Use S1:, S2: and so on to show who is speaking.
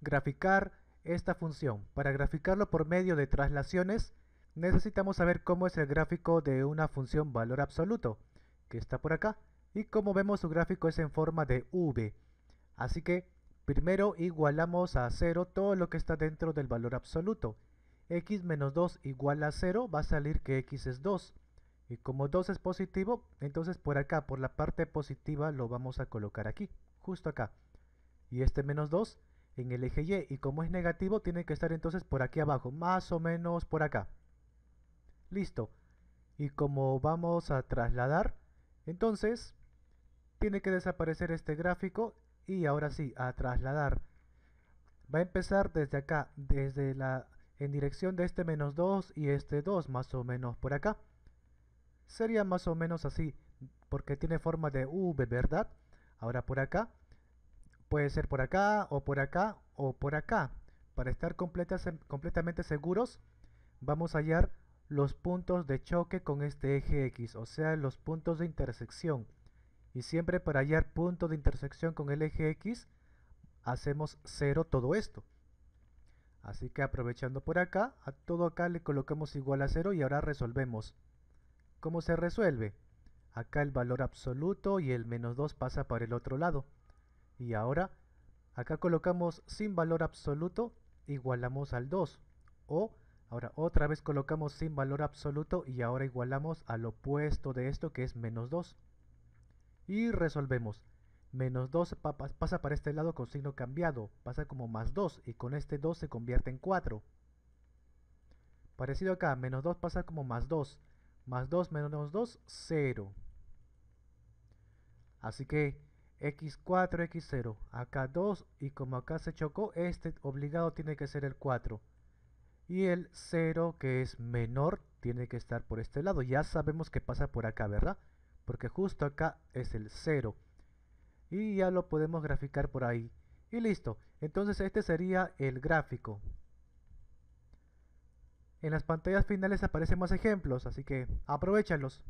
S1: graficar esta función. Para graficarlo por medio de traslaciones, necesitamos saber cómo es el gráfico de una función valor absoluto, que está por acá, y como vemos su gráfico es en forma de v. Así que primero igualamos a 0 todo lo que está dentro del valor absoluto. x menos 2 igual a 0 va a salir que x es 2. Y como 2 es positivo, entonces por acá, por la parte positiva, lo vamos a colocar aquí, justo acá. Y este menos 2 en el eje Y. Y como es negativo, tiene que estar entonces por aquí abajo, más o menos por acá. Listo. Y como vamos a trasladar, entonces tiene que desaparecer este gráfico y ahora sí, a trasladar. Va a empezar desde acá, desde la en dirección de este menos 2 y este 2 más o menos por acá. Sería más o menos así, porque tiene forma de V, ¿verdad? Ahora por acá Puede ser por acá, o por acá, o por acá. Para estar completamente seguros, vamos a hallar los puntos de choque con este eje X, o sea, los puntos de intersección. Y siempre para hallar punto de intersección con el eje X, hacemos cero todo esto. Así que aprovechando por acá, a todo acá le colocamos igual a cero y ahora resolvemos. ¿Cómo se resuelve? Acá el valor absoluto y el menos 2 pasa para el otro lado. Y ahora, acá colocamos sin valor absoluto, igualamos al 2. O, ahora otra vez colocamos sin valor absoluto y ahora igualamos al opuesto de esto que es menos 2. Y resolvemos. Menos 2 pasa para este lado con signo cambiado, pasa como más 2 y con este 2 se convierte en 4. Parecido acá, menos 2 pasa como más 2, más 2 menos 2, 0. Así que x4, x0, acá 2 y como acá se chocó, este obligado tiene que ser el 4 y el 0 que es menor tiene que estar por este lado, ya sabemos que pasa por acá, ¿verdad? Porque justo acá es el 0 y ya lo podemos graficar por ahí y listo, entonces este sería el gráfico en las pantallas finales aparecen más ejemplos, así que aprovechalos